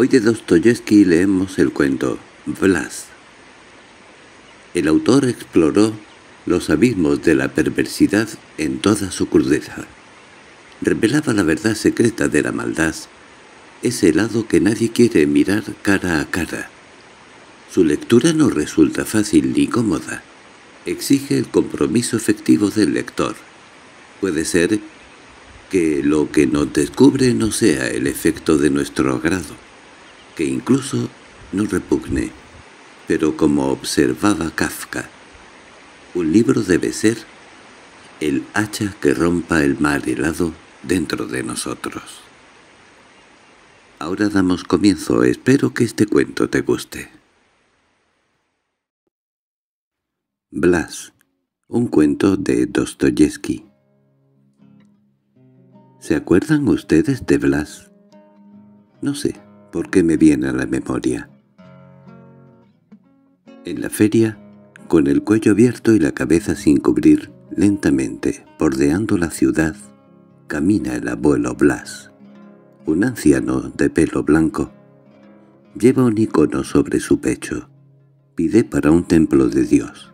Hoy de Dostoyevsky leemos el cuento Blas. El autor exploró los abismos de la perversidad en toda su crudeza. Revelaba la verdad secreta de la maldad, ese lado que nadie quiere mirar cara a cara. Su lectura no resulta fácil ni cómoda. Exige el compromiso efectivo del lector. Puede ser que lo que nos descubre no sea el efecto de nuestro agrado que incluso no repugne, pero como observaba Kafka, un libro debe ser el hacha que rompa el mar helado dentro de nosotros. Ahora damos comienzo, espero que este cuento te guste. Blas, un cuento de Dostoyevsky ¿Se acuerdan ustedes de Blas? No sé, porque me viene a la memoria. En la feria, con el cuello abierto y la cabeza sin cubrir, lentamente, bordeando la ciudad, camina el abuelo Blas, un anciano de pelo blanco. Lleva un icono sobre su pecho. Pide para un templo de Dios.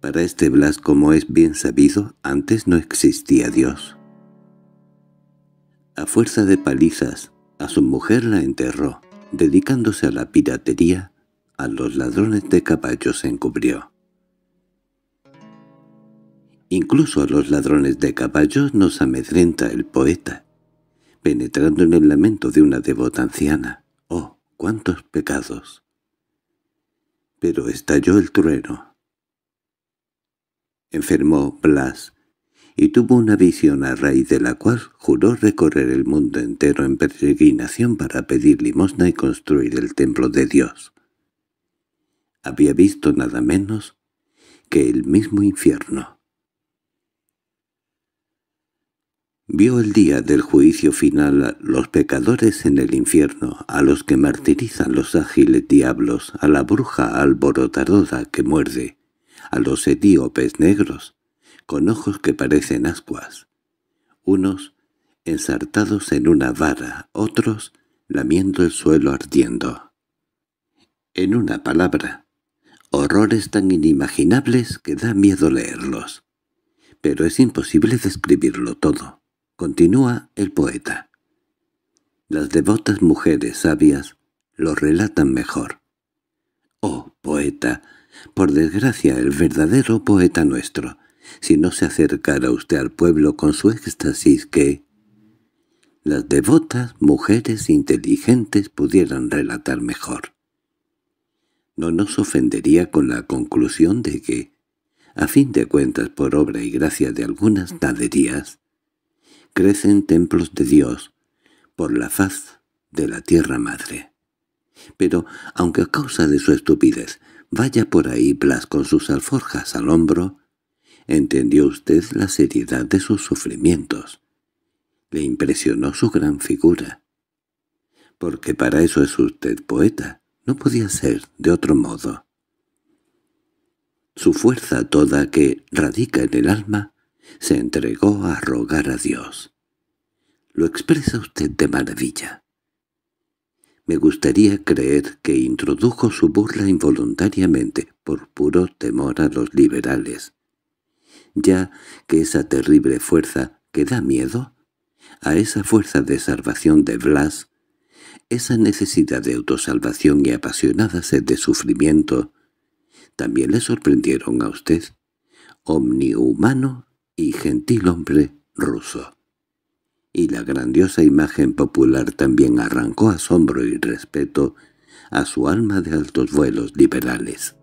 Para este Blas, como es bien sabido, antes no existía Dios. A fuerza de palizas, a su mujer la enterró, dedicándose a la piratería, a los ladrones de caballos se encubrió. Incluso a los ladrones de caballos nos amedrenta el poeta, penetrando en el lamento de una devota anciana. ¡Oh, cuántos pecados! Pero estalló el trueno. Enfermó Blas, y tuvo una visión a raíz de la cual juró recorrer el mundo entero en peregrinación para pedir limosna y construir el templo de Dios. Había visto nada menos que el mismo infierno. Vio el día del juicio final a los pecadores en el infierno, a los que martirizan los ágiles diablos, a la bruja alborotadora que muerde, a los etíopes negros, con ojos que parecen ascuas, unos ensartados en una vara, otros lamiendo el suelo ardiendo. En una palabra, horrores tan inimaginables que da miedo leerlos. Pero es imposible describirlo todo. Continúa el poeta. Las devotas mujeres sabias lo relatan mejor. Oh, poeta, por desgracia el verdadero poeta nuestro, si no se acercara usted al pueblo con su éxtasis que las devotas mujeres inteligentes pudieran relatar mejor. No nos ofendería con la conclusión de que, a fin de cuentas por obra y gracia de algunas naderías, crecen templos de Dios por la faz de la tierra madre. Pero, aunque a causa de su estupidez vaya por ahí Blas con sus alforjas al hombro, Entendió usted la seriedad de sus sufrimientos. Le impresionó su gran figura. Porque para eso es usted poeta. No podía ser de otro modo. Su fuerza toda que radica en el alma se entregó a rogar a Dios. Lo expresa usted de maravilla. Me gustaría creer que introdujo su burla involuntariamente por puro temor a los liberales ya que esa terrible fuerza que da miedo, a esa fuerza de salvación de Blas, esa necesidad de autosalvación y apasionada sed de sufrimiento, también le sorprendieron a usted, omnihumano y gentil hombre ruso. Y la grandiosa imagen popular también arrancó asombro y respeto a su alma de altos vuelos liberales.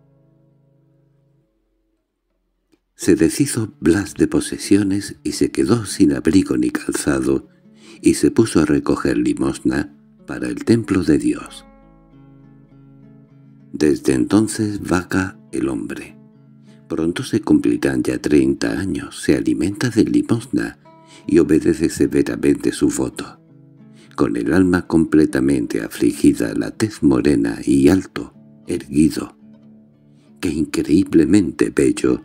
Se deshizo Blas de posesiones y se quedó sin abrigo ni calzado, y se puso a recoger limosna para el templo de Dios. Desde entonces vaca el hombre. Pronto se cumplirán ya treinta años, se alimenta de limosna y obedece severamente su voto. Con el alma completamente afligida, la tez morena y alto, erguido. ¡Qué increíblemente bello!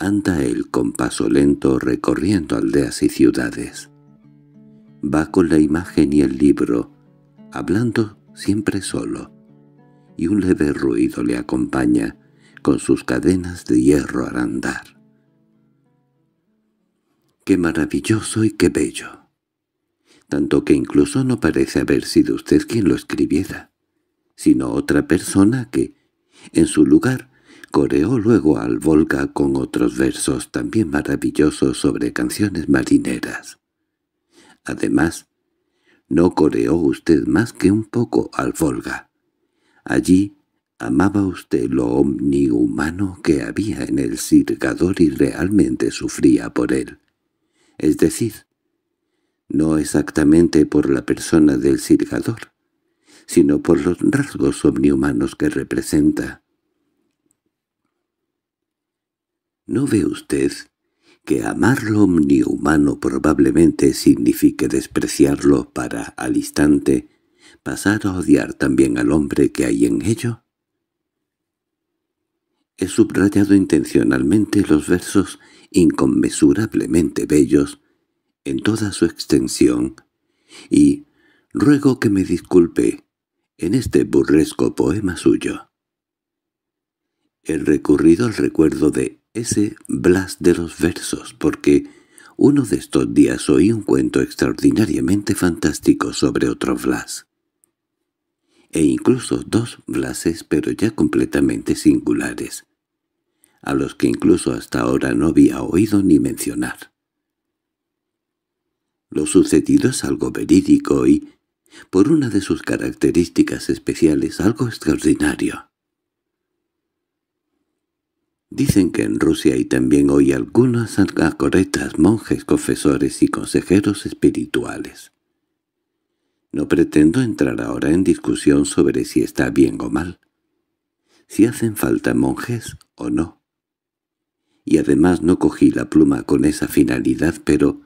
Anda él con paso lento recorriendo aldeas y ciudades. Va con la imagen y el libro, hablando siempre solo, y un leve ruido le acompaña con sus cadenas de hierro al andar. ¡Qué maravilloso y qué bello! Tanto que incluso no parece haber sido usted quien lo escribiera, sino otra persona que, en su lugar, Coreó luego al Volga con otros versos también maravillosos sobre canciones marineras. Además, no coreó usted más que un poco al Volga. Allí amaba usted lo omnihumano que había en el sirgador y realmente sufría por él. Es decir, no exactamente por la persona del sirgador, sino por los rasgos omnihumanos que representa. ¿No ve usted que amar lo omnihumano probablemente signifique despreciarlo para, al instante, pasar a odiar también al hombre que hay en ello? He subrayado intencionalmente los versos inconmesurablemente bellos en toda su extensión, y ruego que me disculpe en este burresco poema suyo. He recurrido al recuerdo de ese Blas de los versos, porque uno de estos días oí un cuento extraordinariamente fantástico sobre otro Blas, e incluso dos Blases pero ya completamente singulares, a los que incluso hasta ahora no había oído ni mencionar. Lo sucedido es algo verídico y, por una de sus características especiales, algo extraordinario. Dicen que en Rusia hay también hoy algunas correctas monjes, confesores y consejeros espirituales. No pretendo entrar ahora en discusión sobre si está bien o mal, si hacen falta monjes o no. Y además no cogí la pluma con esa finalidad, pero,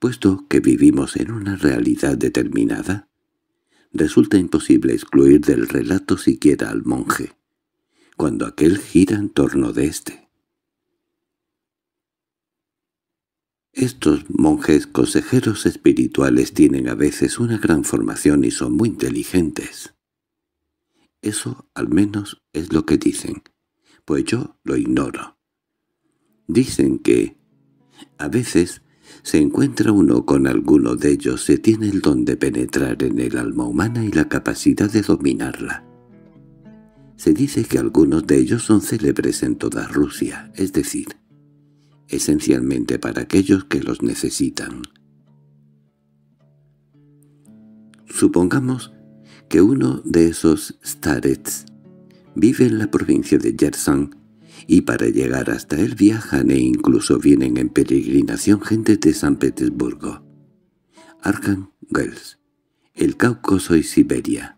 puesto que vivimos en una realidad determinada, resulta imposible excluir del relato siquiera al monje cuando aquel gira en torno de éste. Estos monjes consejeros espirituales tienen a veces una gran formación y son muy inteligentes. Eso al menos es lo que dicen, pues yo lo ignoro. Dicen que, a veces, se encuentra uno con alguno de ellos se tiene el don de penetrar en el alma humana y la capacidad de dominarla. Se dice que algunos de ellos son célebres en toda Rusia, es decir, esencialmente para aquellos que los necesitan. Supongamos que uno de esos starets vive en la provincia de Yersan y para llegar hasta él viajan e incluso vienen en peregrinación gente de San Petersburgo, Arkhangels, el Cáucaso y Siberia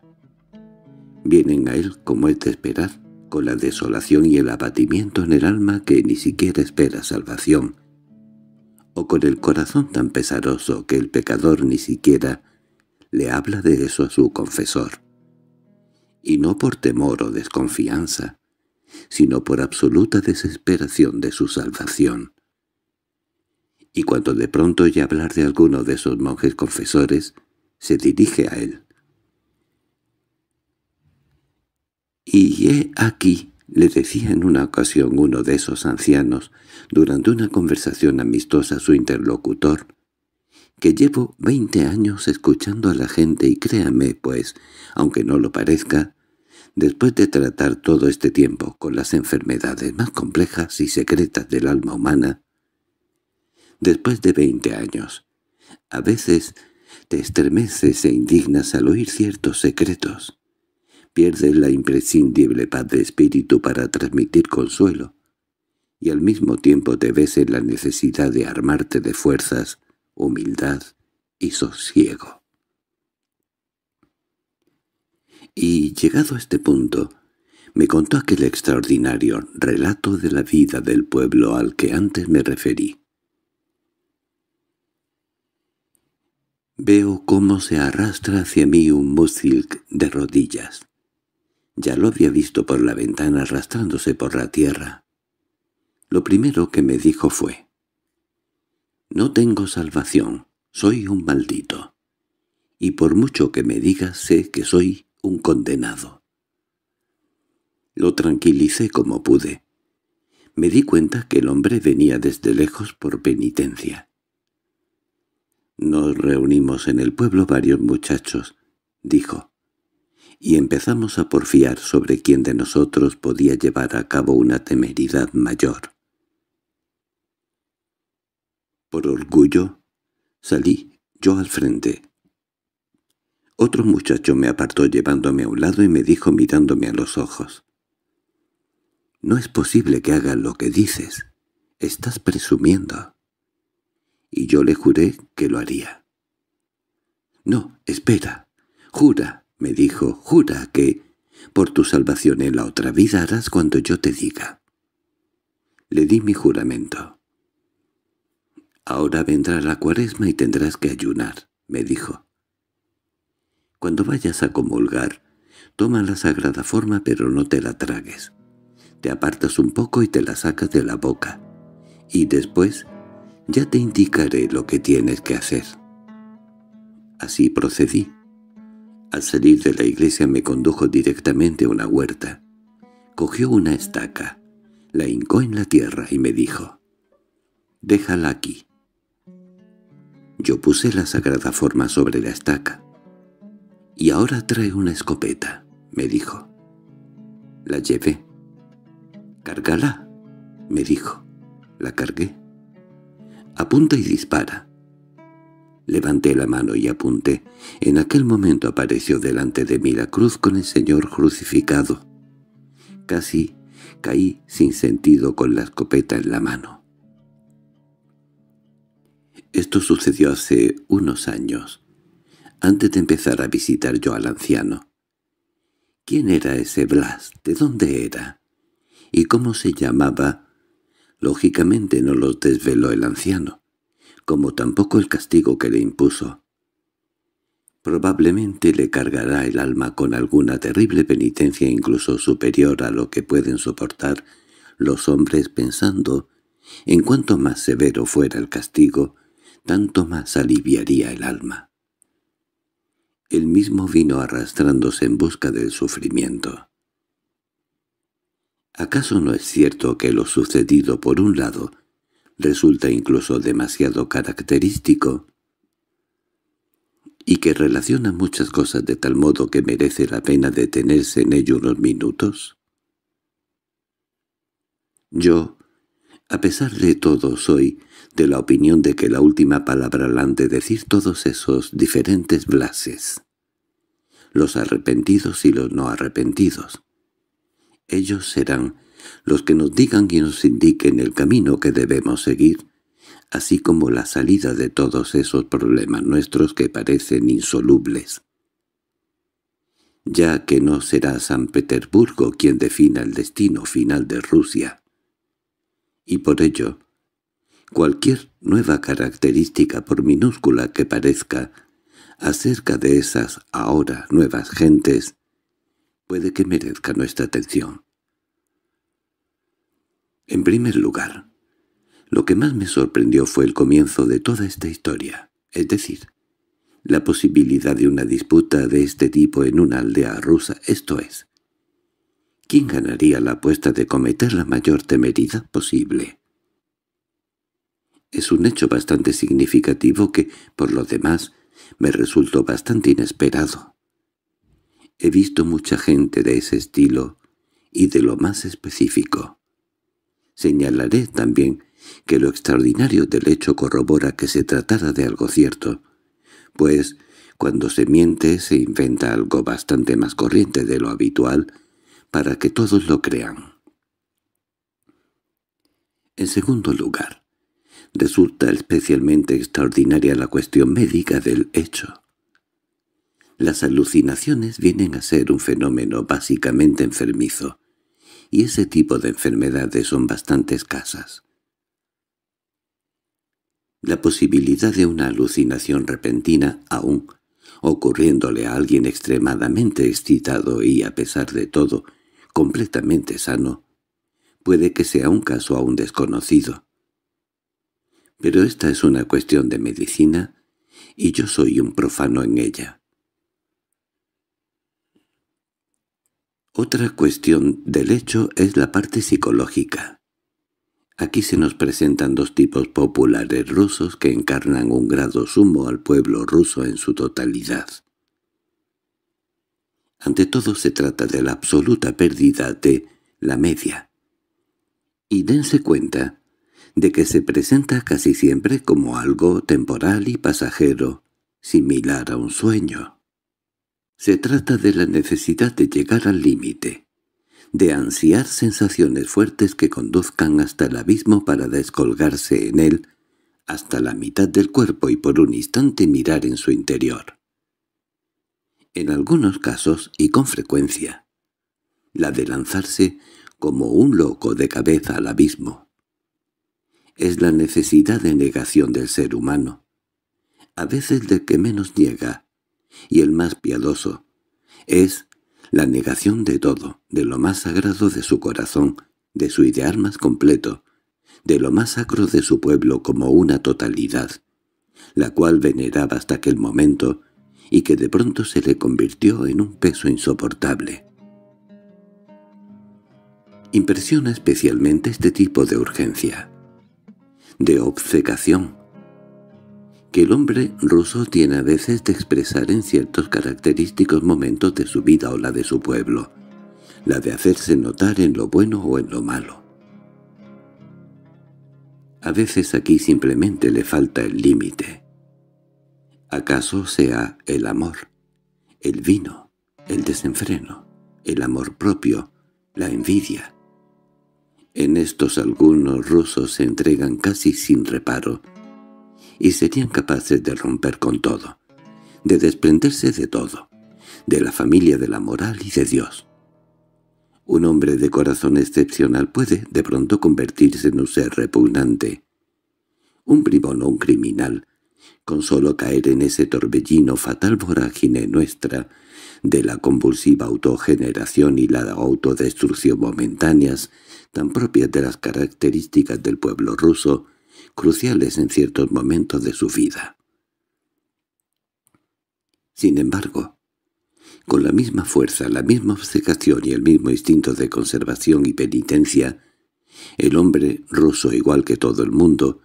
vienen a él, como es de esperar, con la desolación y el abatimiento en el alma que ni siquiera espera salvación, o con el corazón tan pesaroso que el pecador ni siquiera le habla de eso a su confesor. Y no por temor o desconfianza, sino por absoluta desesperación de su salvación. Y cuando de pronto oye hablar de alguno de esos monjes confesores, se dirige a él, —Y he aquí —le decía en una ocasión uno de esos ancianos, durante una conversación amistosa a su interlocutor— que llevo veinte años escuchando a la gente y créame, pues, aunque no lo parezca, después de tratar todo este tiempo con las enfermedades más complejas y secretas del alma humana, después de veinte años, a veces te estremeces e indignas al oír ciertos secretos. Pierdes la imprescindible paz de espíritu para transmitir consuelo, y al mismo tiempo te ves en la necesidad de armarte de fuerzas, humildad y sosiego. Y llegado a este punto, me contó aquel extraordinario relato de la vida del pueblo al que antes me referí. Veo cómo se arrastra hacia mí un múzilc de rodillas. Ya lo había visto por la ventana arrastrándose por la tierra. Lo primero que me dijo fue, «No tengo salvación, soy un maldito. Y por mucho que me digas sé que soy un condenado». Lo tranquilicé como pude. Me di cuenta que el hombre venía desde lejos por penitencia. Nos reunimos en el pueblo varios muchachos, dijo y empezamos a porfiar sobre quién de nosotros podía llevar a cabo una temeridad mayor. Por orgullo, salí yo al frente. Otro muchacho me apartó llevándome a un lado y me dijo mirándome a los ojos. «No es posible que hagas lo que dices. Estás presumiendo». Y yo le juré que lo haría. «No, espera. Jura me dijo, jura que por tu salvación en la otra vida harás cuando yo te diga. Le di mi juramento. Ahora vendrá la cuaresma y tendrás que ayunar, me dijo. Cuando vayas a comulgar, toma la sagrada forma pero no te la tragues. Te apartas un poco y te la sacas de la boca. Y después ya te indicaré lo que tienes que hacer. Así procedí. Al salir de la iglesia me condujo directamente a una huerta. Cogió una estaca, la hincó en la tierra y me dijo, «Déjala aquí». Yo puse la sagrada forma sobre la estaca. «Y ahora trae una escopeta», me dijo. La llevé. «Cárgala», me dijo. La cargué. «Apunta y dispara». Levanté la mano y apunté. En aquel momento apareció delante de mí la cruz con el Señor crucificado. Casi caí sin sentido con la escopeta en la mano. Esto sucedió hace unos años, antes de empezar a visitar yo al anciano. ¿Quién era ese Blas? ¿De dónde era? ¿Y cómo se llamaba? Lógicamente no los desveló el anciano como tampoco el castigo que le impuso. Probablemente le cargará el alma con alguna terrible penitencia incluso superior a lo que pueden soportar los hombres pensando, en cuanto más severo fuera el castigo, tanto más aliviaría el alma. El mismo vino arrastrándose en busca del sufrimiento. ¿Acaso no es cierto que lo sucedido por un lado resulta incluso demasiado característico y que relaciona muchas cosas de tal modo que merece la pena detenerse en ello unos minutos? Yo, a pesar de todo, soy de la opinión de que la última palabra la han de decir todos esos diferentes blases, los arrepentidos y los no arrepentidos. Ellos serán los que nos digan y nos indiquen el camino que debemos seguir, así como la salida de todos esos problemas nuestros que parecen insolubles. Ya que no será San Petersburgo quien defina el destino final de Rusia. Y por ello, cualquier nueva característica por minúscula que parezca acerca de esas ahora nuevas gentes puede que merezca nuestra atención. En primer lugar, lo que más me sorprendió fue el comienzo de toda esta historia, es decir, la posibilidad de una disputa de este tipo en una aldea rusa, esto es, ¿quién ganaría la apuesta de cometer la mayor temeridad posible? Es un hecho bastante significativo que, por lo demás, me resultó bastante inesperado. He visto mucha gente de ese estilo y de lo más específico. Señalaré también que lo extraordinario del hecho corrobora que se tratara de algo cierto, pues cuando se miente se inventa algo bastante más corriente de lo habitual para que todos lo crean. En segundo lugar, resulta especialmente extraordinaria la cuestión médica del hecho. Las alucinaciones vienen a ser un fenómeno básicamente enfermizo, y ese tipo de enfermedades son bastante escasas. La posibilidad de una alucinación repentina, aún, ocurriéndole a alguien extremadamente excitado y, a pesar de todo, completamente sano, puede que sea un caso aún desconocido. Pero esta es una cuestión de medicina, y yo soy un profano en ella. Otra cuestión del hecho es la parte psicológica. Aquí se nos presentan dos tipos populares rusos que encarnan un grado sumo al pueblo ruso en su totalidad. Ante todo se trata de la absoluta pérdida de la media. Y dense cuenta de que se presenta casi siempre como algo temporal y pasajero, similar a un sueño. Se trata de la necesidad de llegar al límite, de ansiar sensaciones fuertes que conduzcan hasta el abismo para descolgarse en él hasta la mitad del cuerpo y por un instante mirar en su interior. En algunos casos, y con frecuencia, la de lanzarse como un loco de cabeza al abismo. Es la necesidad de negación del ser humano, a veces del que menos niega, y el más piadoso. Es la negación de todo, de lo más sagrado de su corazón, de su ideal más completo, de lo más sacro de su pueblo como una totalidad, la cual veneraba hasta aquel momento y que de pronto se le convirtió en un peso insoportable. Impresiona especialmente este tipo de urgencia, de obcecación, que el hombre ruso tiene a veces de expresar en ciertos característicos momentos de su vida o la de su pueblo, la de hacerse notar en lo bueno o en lo malo. A veces aquí simplemente le falta el límite. ¿Acaso sea el amor, el vino, el desenfreno, el amor propio, la envidia? En estos algunos rusos se entregan casi sin reparo, y serían capaces de romper con todo, de desprenderse de todo, de la familia de la moral y de Dios. Un hombre de corazón excepcional puede de pronto convertirse en un ser repugnante, un bribón o un criminal, con solo caer en ese torbellino fatal vorágine nuestra de la convulsiva autogeneración y la autodestrucción momentáneas tan propias de las características del pueblo ruso, cruciales en ciertos momentos de su vida. Sin embargo, con la misma fuerza, la misma obcecación y el mismo instinto de conservación y penitencia, el hombre ruso, igual que todo el mundo,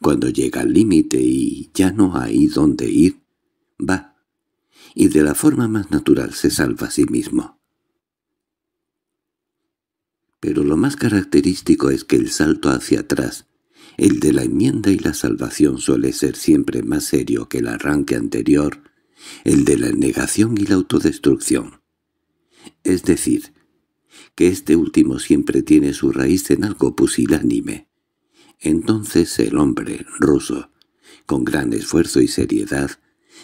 cuando llega al límite y ya no hay dónde ir, va, y de la forma más natural se salva a sí mismo. Pero lo más característico es que el salto hacia atrás el de la enmienda y la salvación suele ser siempre más serio que el arranque anterior, el de la negación y la autodestrucción. Es decir, que este último siempre tiene su raíz en algo pusilánime. Entonces el hombre ruso, con gran esfuerzo y seriedad,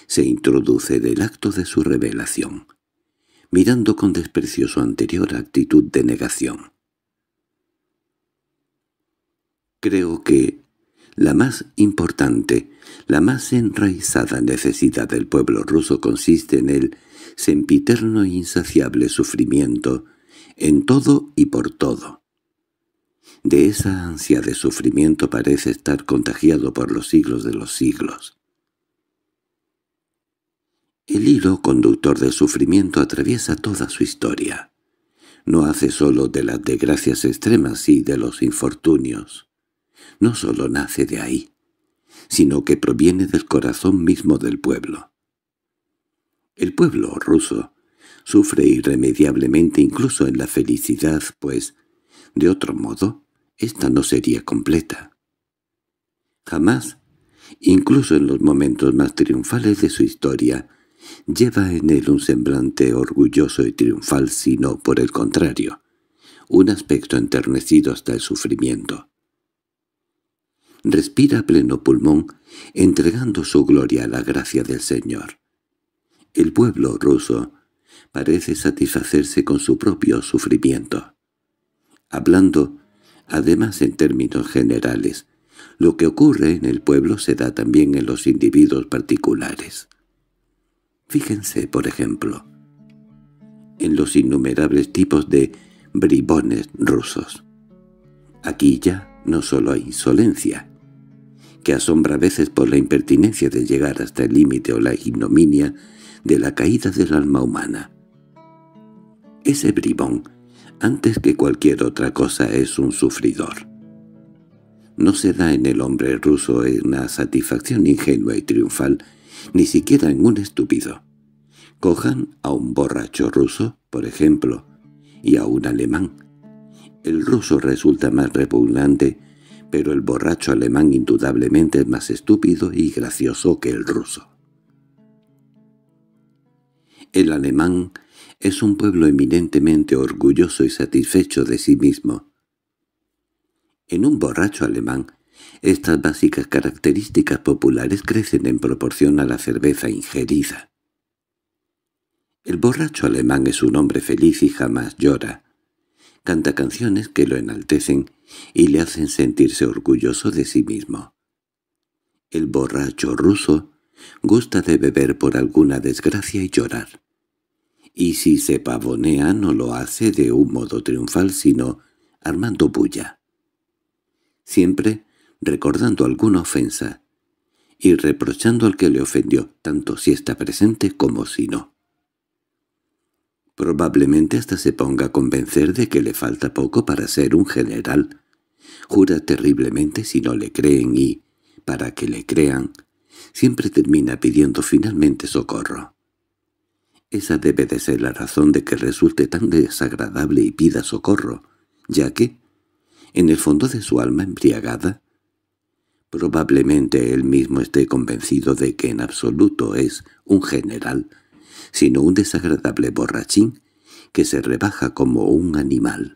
se introduce del acto de su revelación, mirando con desprecio su anterior actitud de negación. Creo que la más importante, la más enraizada necesidad del pueblo ruso consiste en el sempiterno e insaciable sufrimiento, en todo y por todo. De esa ansia de sufrimiento parece estar contagiado por los siglos de los siglos. El hilo conductor del sufrimiento atraviesa toda su historia. No hace solo de las desgracias extremas y de los infortunios no solo nace de ahí, sino que proviene del corazón mismo del pueblo. El pueblo ruso sufre irremediablemente incluso en la felicidad, pues, de otro modo, esta no sería completa. Jamás, incluso en los momentos más triunfales de su historia, lleva en él un semblante orgulloso y triunfal, sino, por el contrario, un aspecto enternecido hasta el sufrimiento respira pleno pulmón, entregando su gloria a la gracia del Señor. El pueblo ruso parece satisfacerse con su propio sufrimiento. Hablando, además en términos generales, lo que ocurre en el pueblo se da también en los individuos particulares. Fíjense, por ejemplo, en los innumerables tipos de bribones rusos. Aquí ya no solo hay insolencia, que asombra a veces por la impertinencia de llegar hasta el límite o la ignominia de la caída del alma humana. Ese bribón, antes que cualquier otra cosa, es un sufridor. No se da en el hombre ruso una satisfacción ingenua y triunfal, ni siquiera en un estúpido. Cojan a un borracho ruso, por ejemplo, y a un alemán. El ruso resulta más repugnante pero el borracho alemán indudablemente es más estúpido y gracioso que el ruso. El alemán es un pueblo eminentemente orgulloso y satisfecho de sí mismo. En un borracho alemán, estas básicas características populares crecen en proporción a la cerveza ingerida. El borracho alemán es un hombre feliz y jamás llora canta canciones que lo enaltecen y le hacen sentirse orgulloso de sí mismo. El borracho ruso gusta de beber por alguna desgracia y llorar. Y si se pavonea no lo hace de un modo triunfal, sino armando bulla. Siempre recordando alguna ofensa y reprochando al que le ofendió, tanto si está presente como si no. Probablemente hasta se ponga a convencer de que le falta poco para ser un general. Jura terriblemente si no le creen y, para que le crean, siempre termina pidiendo finalmente socorro. Esa debe de ser la razón de que resulte tan desagradable y pida socorro, ya que, en el fondo de su alma embriagada, probablemente él mismo esté convencido de que en absoluto es un general sino un desagradable borrachín que se rebaja como un animal.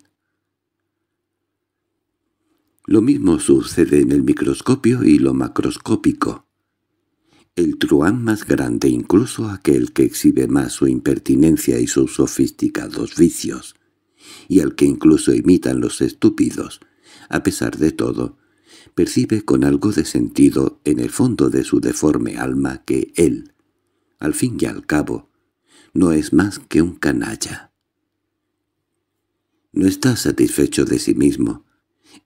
Lo mismo sucede en el microscopio y lo macroscópico. El truán más grande, incluso aquel que exhibe más su impertinencia y sus sofisticados vicios, y al que incluso imitan los estúpidos, a pesar de todo, percibe con algo de sentido en el fondo de su deforme alma que él, al fin y al cabo, no es más que un canalla. No está satisfecho de sí mismo.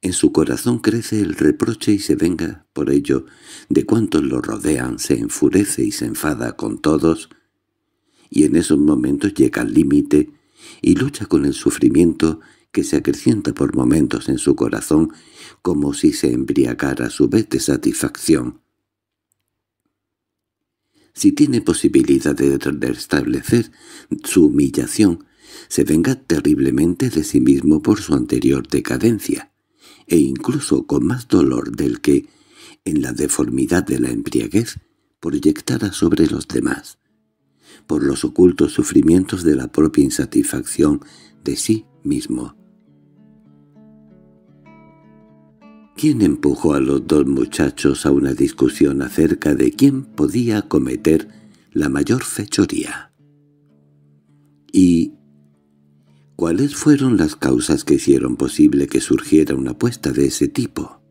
En su corazón crece el reproche y se venga, por ello, de cuantos lo rodean, se enfurece y se enfada con todos, y en esos momentos llega al límite y lucha con el sufrimiento que se acrecienta por momentos en su corazón como si se embriagara a su vez de satisfacción. Si tiene posibilidad de restablecer su humillación, se venga terriblemente de sí mismo por su anterior decadencia, e incluso con más dolor del que, en la deformidad de la embriaguez, proyectara sobre los demás, por los ocultos sufrimientos de la propia insatisfacción de sí mismo. ¿Quién empujó a los dos muchachos a una discusión acerca de quién podía cometer la mayor fechoría? ¿Y cuáles fueron las causas que hicieron posible que surgiera una apuesta de ese tipo?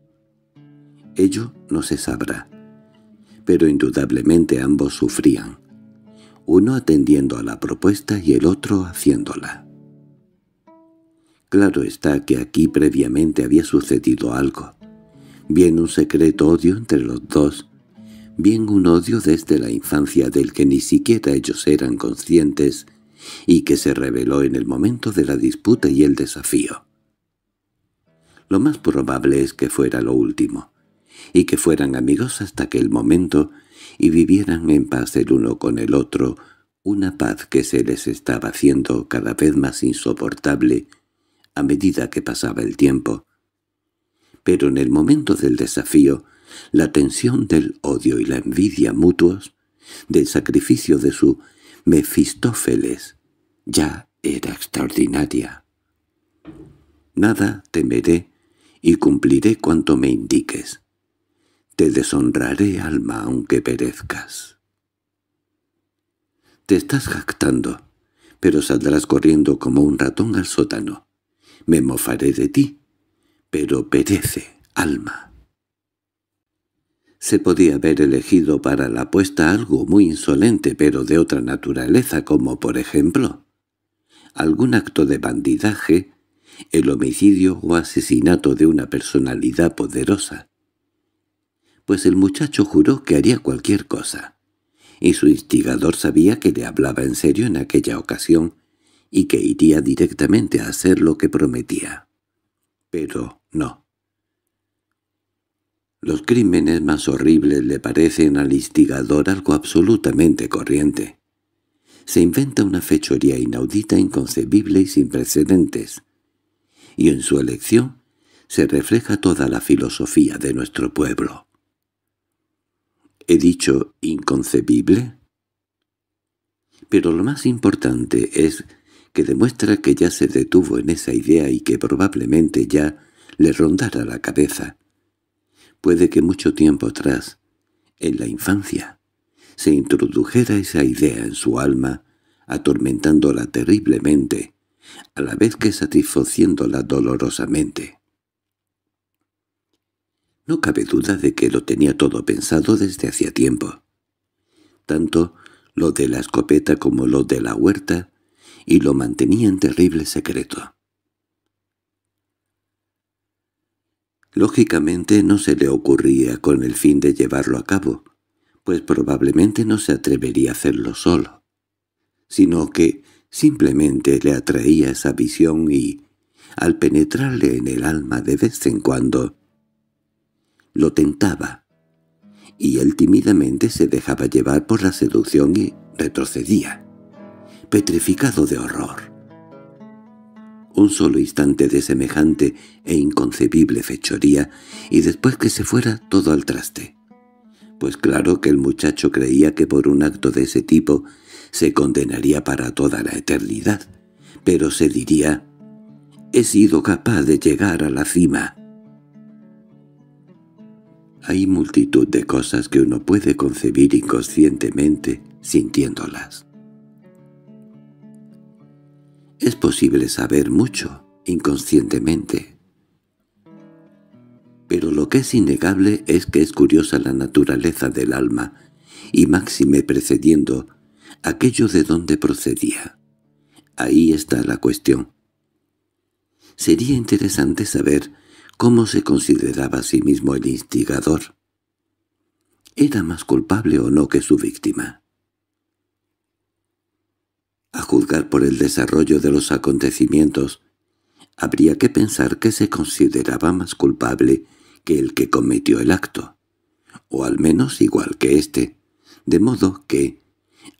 Ello no se sabrá, pero indudablemente ambos sufrían, uno atendiendo a la propuesta y el otro haciéndola. Claro está que aquí previamente había sucedido algo, bien un secreto odio entre los dos, bien un odio desde la infancia del que ni siquiera ellos eran conscientes y que se reveló en el momento de la disputa y el desafío. Lo más probable es que fuera lo último, y que fueran amigos hasta aquel momento y vivieran en paz el uno con el otro, una paz que se les estaba haciendo cada vez más insoportable a medida que pasaba el tiempo, pero en el momento del desafío, la tensión del odio y la envidia mutuos, del sacrificio de su Mefistófeles, ya era extraordinaria. Nada temeré y cumpliré cuanto me indiques. Te deshonraré, alma, aunque perezcas. Te estás jactando, pero saldrás corriendo como un ratón al sótano. Me mofaré de ti, pero perece, alma. Se podía haber elegido para la apuesta algo muy insolente, pero de otra naturaleza, como por ejemplo algún acto de bandidaje, el homicidio o asesinato de una personalidad poderosa. Pues el muchacho juró que haría cualquier cosa, y su instigador sabía que le hablaba en serio en aquella ocasión y que iría directamente a hacer lo que prometía. Pero no. Los crímenes más horribles le parecen al instigador algo absolutamente corriente. Se inventa una fechoría inaudita, inconcebible y sin precedentes. Y en su elección se refleja toda la filosofía de nuestro pueblo. ¿He dicho inconcebible? Pero lo más importante es que demuestra que ya se detuvo en esa idea y que probablemente ya le rondara la cabeza. Puede que mucho tiempo atrás, en la infancia, se introdujera esa idea en su alma, atormentándola terriblemente, a la vez que satisfaciéndola dolorosamente. No cabe duda de que lo tenía todo pensado desde hacía tiempo. Tanto lo de la escopeta como lo de la huerta, y lo mantenía en terrible secreto. Lógicamente no se le ocurría con el fin de llevarlo a cabo, pues probablemente no se atrevería a hacerlo solo, sino que simplemente le atraía esa visión y, al penetrarle en el alma de vez en cuando, lo tentaba, y él tímidamente se dejaba llevar por la seducción y retrocedía, petrificado de horror un solo instante de semejante e inconcebible fechoría, y después que se fuera todo al traste. Pues claro que el muchacho creía que por un acto de ese tipo se condenaría para toda la eternidad, pero se diría, «He sido capaz de llegar a la cima». Hay multitud de cosas que uno puede concebir inconscientemente sintiéndolas. Es posible saber mucho, inconscientemente. Pero lo que es innegable es que es curiosa la naturaleza del alma, y máxime precediendo aquello de donde procedía. Ahí está la cuestión. Sería interesante saber cómo se consideraba a sí mismo el instigador. ¿Era más culpable o no que su víctima? A juzgar por el desarrollo de los acontecimientos, habría que pensar que se consideraba más culpable que el que cometió el acto, o al menos igual que éste, de modo que,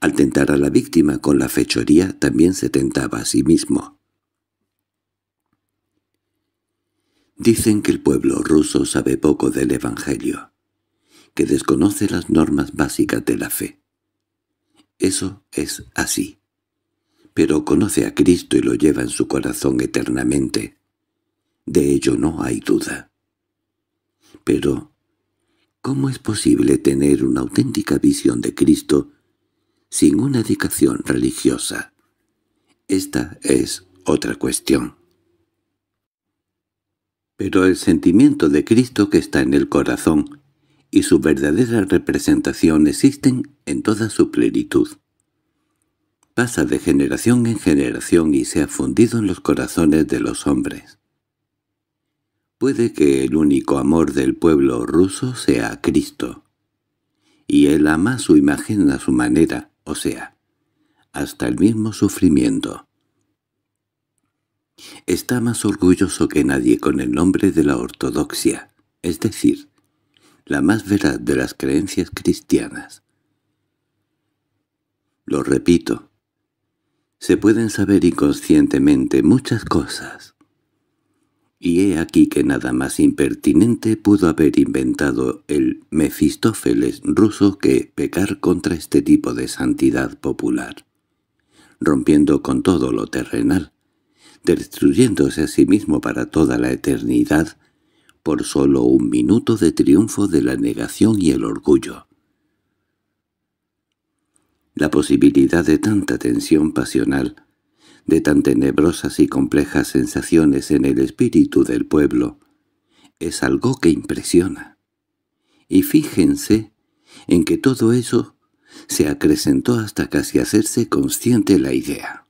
al tentar a la víctima con la fechoría, también se tentaba a sí mismo. Dicen que el pueblo ruso sabe poco del Evangelio, que desconoce las normas básicas de la fe. Eso es así pero conoce a Cristo y lo lleva en su corazón eternamente. De ello no hay duda. Pero, ¿cómo es posible tener una auténtica visión de Cristo sin una dedicación religiosa? Esta es otra cuestión. Pero el sentimiento de Cristo que está en el corazón y su verdadera representación existen en toda su plenitud pasa de generación en generación y se ha fundido en los corazones de los hombres. Puede que el único amor del pueblo ruso sea Cristo, y él ama su imagen a su manera, o sea, hasta el mismo sufrimiento. Está más orgulloso que nadie con el nombre de la ortodoxia, es decir, la más veraz de las creencias cristianas. Lo repito, se pueden saber inconscientemente muchas cosas. Y he aquí que nada más impertinente pudo haber inventado el Mefistófeles ruso que pecar contra este tipo de santidad popular, rompiendo con todo lo terrenal, destruyéndose a sí mismo para toda la eternidad por solo un minuto de triunfo de la negación y el orgullo. La posibilidad de tanta tensión pasional, de tan tenebrosas y complejas sensaciones en el espíritu del pueblo, es algo que impresiona. Y fíjense en que todo eso se acrecentó hasta casi hacerse consciente la idea.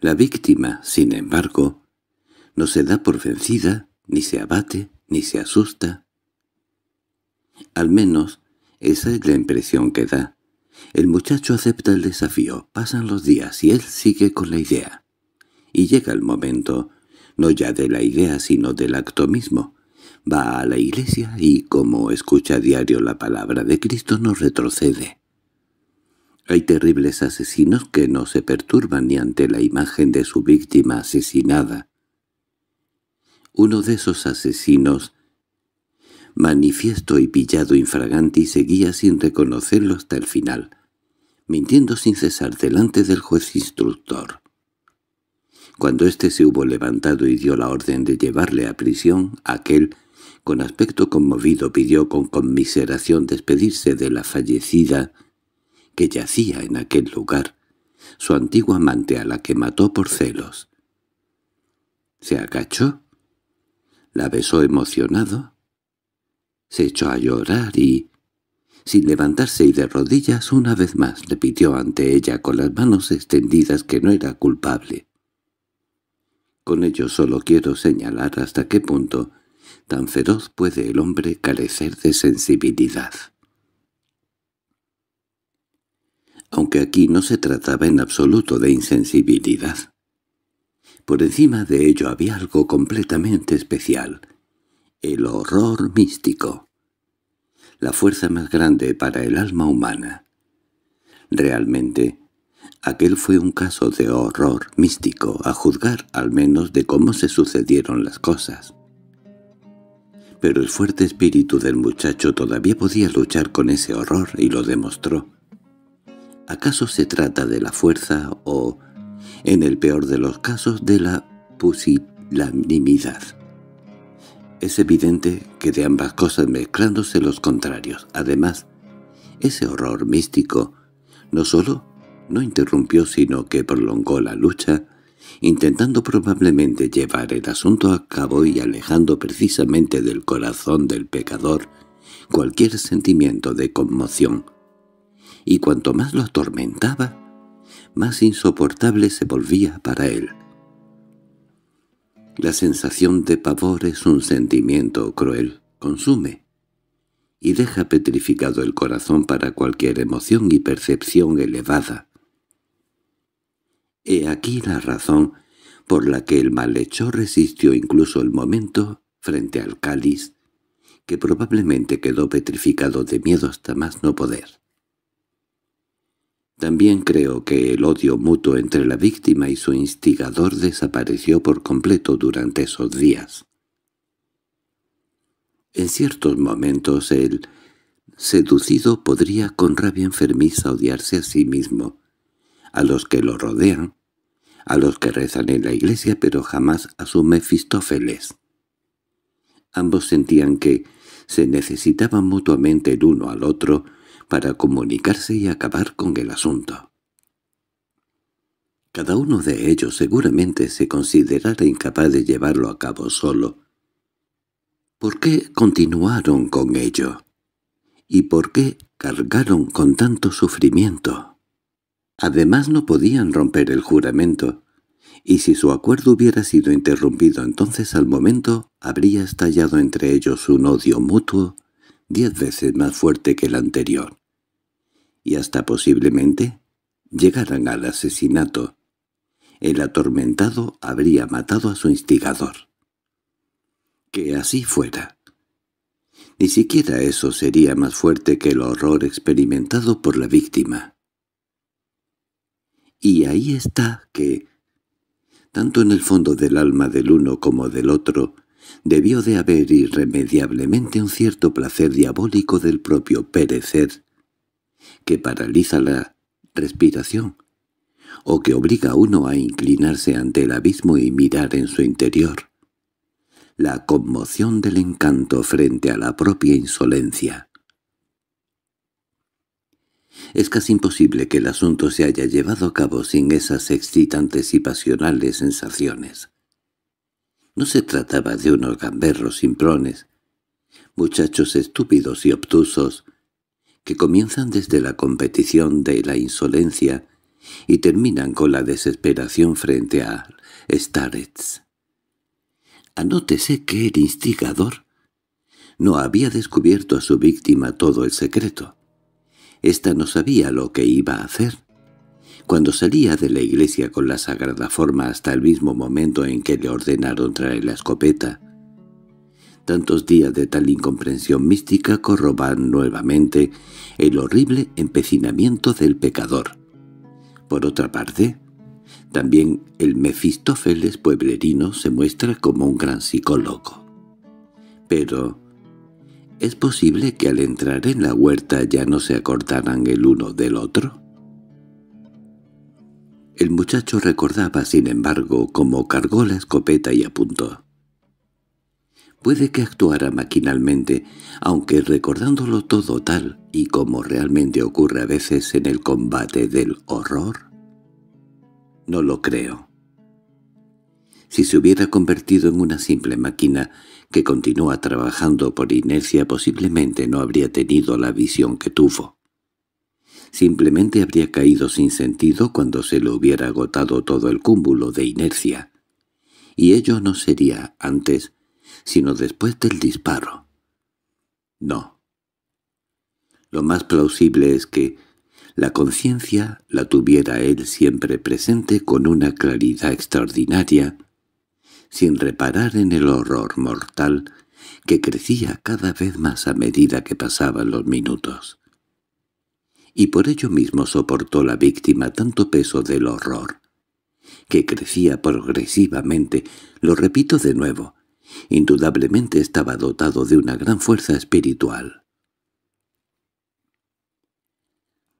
La víctima, sin embargo, no se da por vencida, ni se abate, ni se asusta. Al menos esa es la impresión que da. El muchacho acepta el desafío, pasan los días y él sigue con la idea. Y llega el momento, no ya de la idea sino del acto mismo. Va a la iglesia y, como escucha a diario la palabra de Cristo, no retrocede. Hay terribles asesinos que no se perturban ni ante la imagen de su víctima asesinada. Uno de esos asesinos manifiesto y pillado infragante y seguía sin reconocerlo hasta el final, mintiendo sin cesar delante del juez instructor. Cuando éste se hubo levantado y dio la orden de llevarle a prisión, aquel, con aspecto conmovido, pidió con conmiseración despedirse de la fallecida que yacía en aquel lugar, su antigua amante a la que mató por celos. Se agachó, la besó emocionado se echó a llorar y, sin levantarse y de rodillas, una vez más repitió ante ella con las manos extendidas que no era culpable. Con ello solo quiero señalar hasta qué punto tan feroz puede el hombre carecer de sensibilidad. Aunque aquí no se trataba en absoluto de insensibilidad. Por encima de ello había algo completamente especial — el horror místico, la fuerza más grande para el alma humana. Realmente, aquel fue un caso de horror místico, a juzgar al menos de cómo se sucedieron las cosas. Pero el fuerte espíritu del muchacho todavía podía luchar con ese horror y lo demostró. ¿Acaso se trata de la fuerza o, en el peor de los casos, de la pusilanimidad? Es evidente que de ambas cosas mezclándose los contrarios. Además, ese horror místico no solo no interrumpió sino que prolongó la lucha, intentando probablemente llevar el asunto a cabo y alejando precisamente del corazón del pecador cualquier sentimiento de conmoción. Y cuanto más lo atormentaba, más insoportable se volvía para él. La sensación de pavor es un sentimiento cruel, consume, y deja petrificado el corazón para cualquier emoción y percepción elevada. He aquí la razón por la que el malhechor resistió incluso el momento frente al cáliz, que probablemente quedó petrificado de miedo hasta más no poder. También creo que el odio mutuo entre la víctima y su instigador desapareció por completo durante esos días. En ciertos momentos el seducido podría con rabia enfermiza odiarse a sí mismo, a los que lo rodean, a los que rezan en la iglesia pero jamás a su mefistófeles. Ambos sentían que se necesitaban mutuamente el uno al otro para comunicarse y acabar con el asunto. Cada uno de ellos seguramente se considerara incapaz de llevarlo a cabo solo. ¿Por qué continuaron con ello? ¿Y por qué cargaron con tanto sufrimiento? Además no podían romper el juramento, y si su acuerdo hubiera sido interrumpido entonces al momento habría estallado entre ellos un odio mutuo diez veces más fuerte que el anterior, y hasta posiblemente llegaran al asesinato. El atormentado habría matado a su instigador. Que así fuera. Ni siquiera eso sería más fuerte que el horror experimentado por la víctima. Y ahí está que, tanto en el fondo del alma del uno como del otro, debió de haber irremediablemente un cierto placer diabólico del propio perecer, que paraliza la respiración, o que obliga a uno a inclinarse ante el abismo y mirar en su interior. La conmoción del encanto frente a la propia insolencia. Es casi imposible que el asunto se haya llevado a cabo sin esas excitantes y pasionales sensaciones. No se trataba de unos gamberros simplones, muchachos estúpidos y obtusos, que comienzan desde la competición de la insolencia y terminan con la desesperación frente a Starets. Anótese que el instigador no había descubierto a su víctima todo el secreto. Esta no sabía lo que iba a hacer, cuando salía de la iglesia con la sagrada forma hasta el mismo momento en que le ordenaron traer la escopeta, tantos días de tal incomprensión mística corroban nuevamente el horrible empecinamiento del pecador. Por otra parte, también el Mefistófeles pueblerino se muestra como un gran psicólogo. Pero es posible que al entrar en la huerta ya no se acordaran el uno del otro. El muchacho recordaba, sin embargo, cómo cargó la escopeta y apuntó. Puede que actuara maquinalmente, aunque recordándolo todo tal y como realmente ocurre a veces en el combate del horror. No lo creo. Si se hubiera convertido en una simple máquina que continúa trabajando por inercia posiblemente no habría tenido la visión que tuvo. Simplemente habría caído sin sentido cuando se le hubiera agotado todo el cúmulo de inercia. Y ello no sería antes, sino después del disparo. No. Lo más plausible es que la conciencia la tuviera él siempre presente con una claridad extraordinaria, sin reparar en el horror mortal que crecía cada vez más a medida que pasaban los minutos y por ello mismo soportó la víctima tanto peso del horror, que crecía progresivamente, lo repito de nuevo, indudablemente estaba dotado de una gran fuerza espiritual.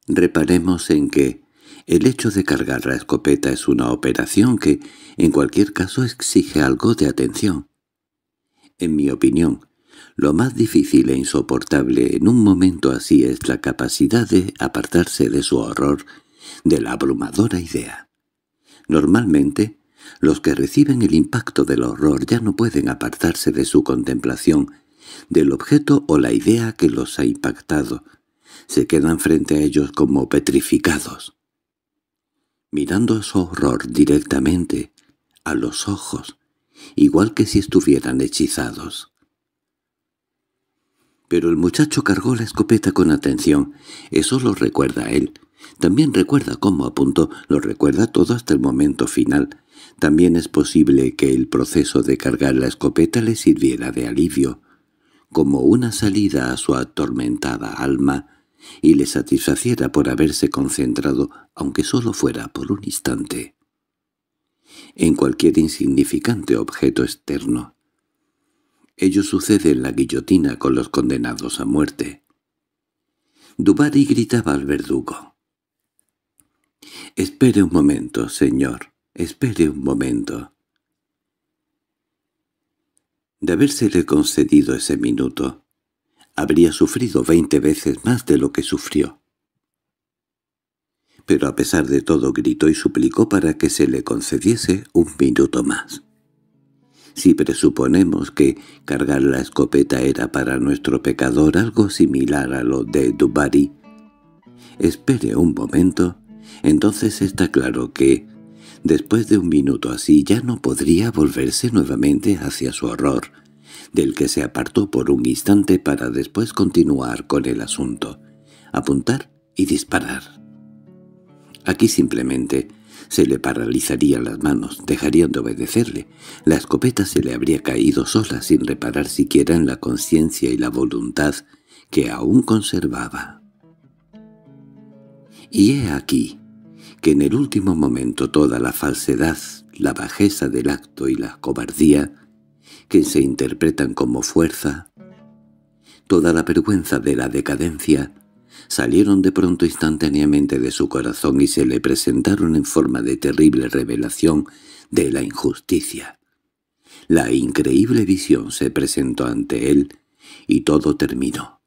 Reparemos en que el hecho de cargar la escopeta es una operación que, en cualquier caso, exige algo de atención. En mi opinión, lo más difícil e insoportable en un momento así es la capacidad de apartarse de su horror, de la abrumadora idea. Normalmente, los que reciben el impacto del horror ya no pueden apartarse de su contemplación, del objeto o la idea que los ha impactado. Se quedan frente a ellos como petrificados. Mirando a su horror directamente, a los ojos, igual que si estuvieran hechizados. Pero el muchacho cargó la escopeta con atención. Eso lo recuerda a él. También recuerda cómo apuntó, lo recuerda todo hasta el momento final. También es posible que el proceso de cargar la escopeta le sirviera de alivio, como una salida a su atormentada alma, y le satisfaciera por haberse concentrado, aunque solo fuera por un instante, en cualquier insignificante objeto externo. Ello sucede en la guillotina con los condenados a muerte. Dubari gritaba al verdugo. —Espere un momento, señor, espere un momento. De habérsele concedido ese minuto, habría sufrido veinte veces más de lo que sufrió. Pero a pesar de todo gritó y suplicó para que se le concediese un minuto más. Si presuponemos que cargar la escopeta era para nuestro pecador algo similar a lo de Dubari. espere un momento, entonces está claro que, después de un minuto así, ya no podría volverse nuevamente hacia su horror, del que se apartó por un instante para después continuar con el asunto, apuntar y disparar. Aquí simplemente se le paralizarían las manos, dejarían de obedecerle. La escopeta se le habría caído sola sin reparar siquiera en la conciencia y la voluntad que aún conservaba. Y he aquí que en el último momento toda la falsedad, la bajeza del acto y la cobardía, que se interpretan como fuerza, toda la vergüenza de la decadencia, salieron de pronto instantáneamente de su corazón y se le presentaron en forma de terrible revelación de la injusticia. La increíble visión se presentó ante él y todo terminó.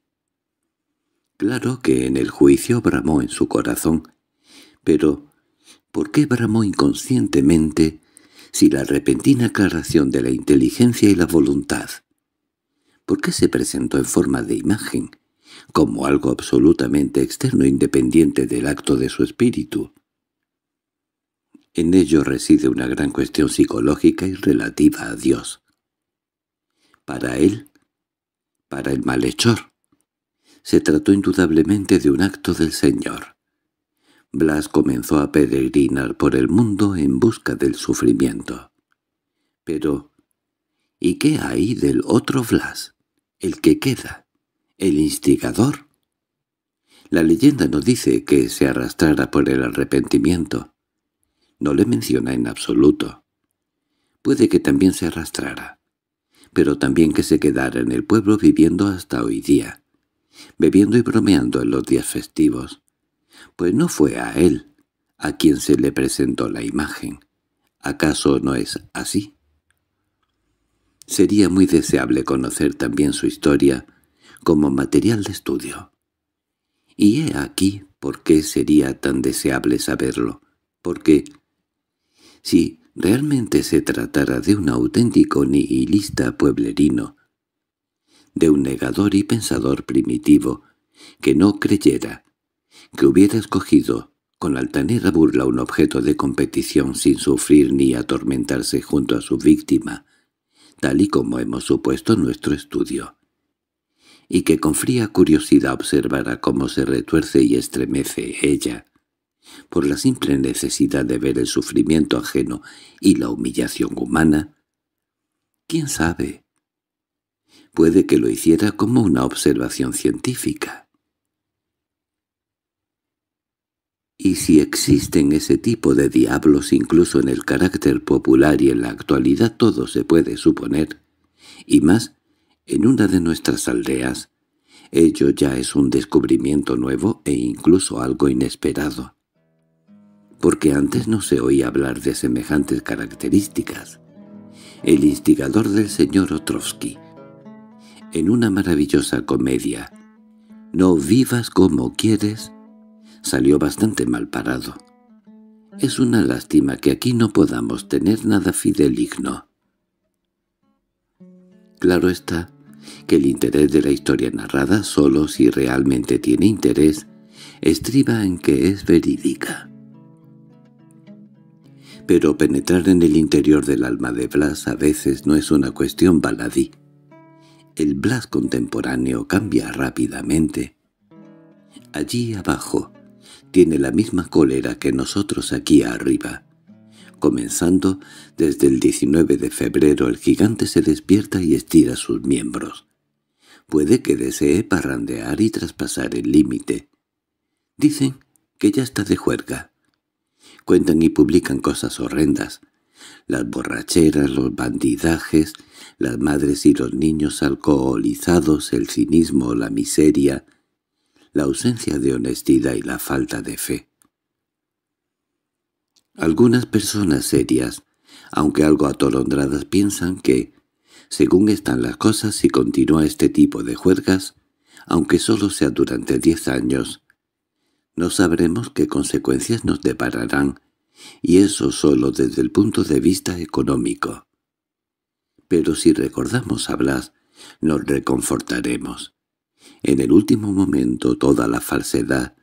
Claro que en el juicio bramó en su corazón, pero ¿por qué bramó inconscientemente si la repentina aclaración de la inteligencia y la voluntad? ¿Por qué se presentó en forma de imagen? como algo absolutamente externo independiente del acto de su espíritu. En ello reside una gran cuestión psicológica y relativa a Dios. Para él, para el malhechor, se trató indudablemente de un acto del Señor. Blas comenzó a peregrinar por el mundo en busca del sufrimiento. Pero, ¿y qué hay del otro Blas, el que queda? el instigador. La leyenda no dice que se arrastrara por el arrepentimiento. No le menciona en absoluto. Puede que también se arrastrara, pero también que se quedara en el pueblo viviendo hasta hoy día, bebiendo y bromeando en los días festivos. Pues no fue a él a quien se le presentó la imagen. ¿Acaso no es así? Sería muy deseable conocer también su historia, como material de estudio. Y he aquí por qué sería tan deseable saberlo, porque si realmente se tratara de un auténtico nihilista pueblerino, de un negador y pensador primitivo, que no creyera, que hubiera escogido con altanera burla un objeto de competición sin sufrir ni atormentarse junto a su víctima, tal y como hemos supuesto nuestro estudio y que con fría curiosidad observara cómo se retuerce y estremece ella, por la simple necesidad de ver el sufrimiento ajeno y la humillación humana? ¿Quién sabe? Puede que lo hiciera como una observación científica. Y si existen ese tipo de diablos incluso en el carácter popular y en la actualidad todo se puede suponer, y más en una de nuestras aldeas, ello ya es un descubrimiento nuevo e incluso algo inesperado, porque antes no se oía hablar de semejantes características. El instigador del señor Otrovsky, en una maravillosa comedia, «No vivas como quieres», salió bastante mal parado. Es una lástima que aquí no podamos tener nada fideligno. Claro está, que el interés de la historia narrada, solo si realmente tiene interés, estriba en que es verídica. Pero penetrar en el interior del alma de Blas a veces no es una cuestión baladí. El Blas contemporáneo cambia rápidamente. Allí abajo tiene la misma cólera que nosotros aquí arriba Comenzando desde el 19 de febrero el gigante se despierta y estira sus miembros. Puede que desee parrandear y traspasar el límite. Dicen que ya está de juerga. Cuentan y publican cosas horrendas. Las borracheras, los bandidajes, las madres y los niños alcoholizados, el cinismo, la miseria, la ausencia de honestidad y la falta de fe. Algunas personas serias, aunque algo atolondradas, piensan que, según están las cosas, si continúa este tipo de juergas, aunque solo sea durante diez años, no sabremos qué consecuencias nos depararán, y eso solo desde el punto de vista económico. Pero si recordamos a Blas, nos reconfortaremos. En el último momento toda la falsedad,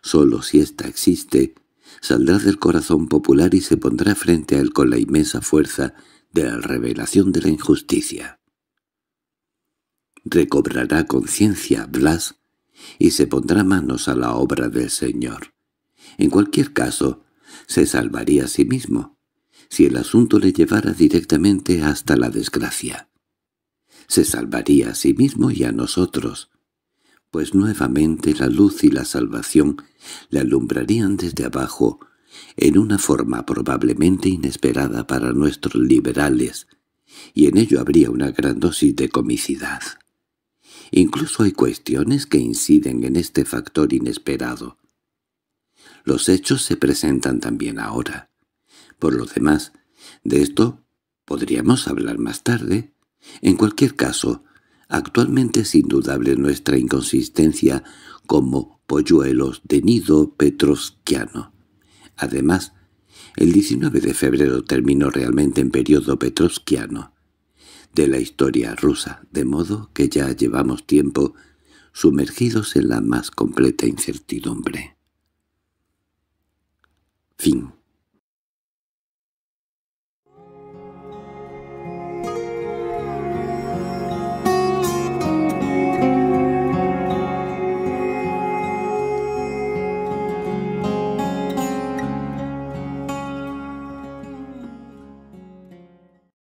solo si ésta existe, saldrá del corazón popular y se pondrá frente a él con la inmensa fuerza de la revelación de la injusticia. Recobrará conciencia Blas y se pondrá manos a la obra del Señor. En cualquier caso, se salvaría a sí mismo, si el asunto le llevara directamente hasta la desgracia. Se salvaría a sí mismo y a nosotros, pues nuevamente la luz y la salvación la alumbrarían desde abajo, en una forma probablemente inesperada para nuestros liberales, y en ello habría una gran dosis de comicidad. Incluso hay cuestiones que inciden en este factor inesperado. Los hechos se presentan también ahora. Por lo demás, de esto podríamos hablar más tarde. En cualquier caso, Actualmente es indudable nuestra inconsistencia como polluelos de nido petrosquiano. Además, el 19 de febrero terminó realmente en periodo petrosquiano de la historia rusa, de modo que ya llevamos tiempo sumergidos en la más completa incertidumbre. Fin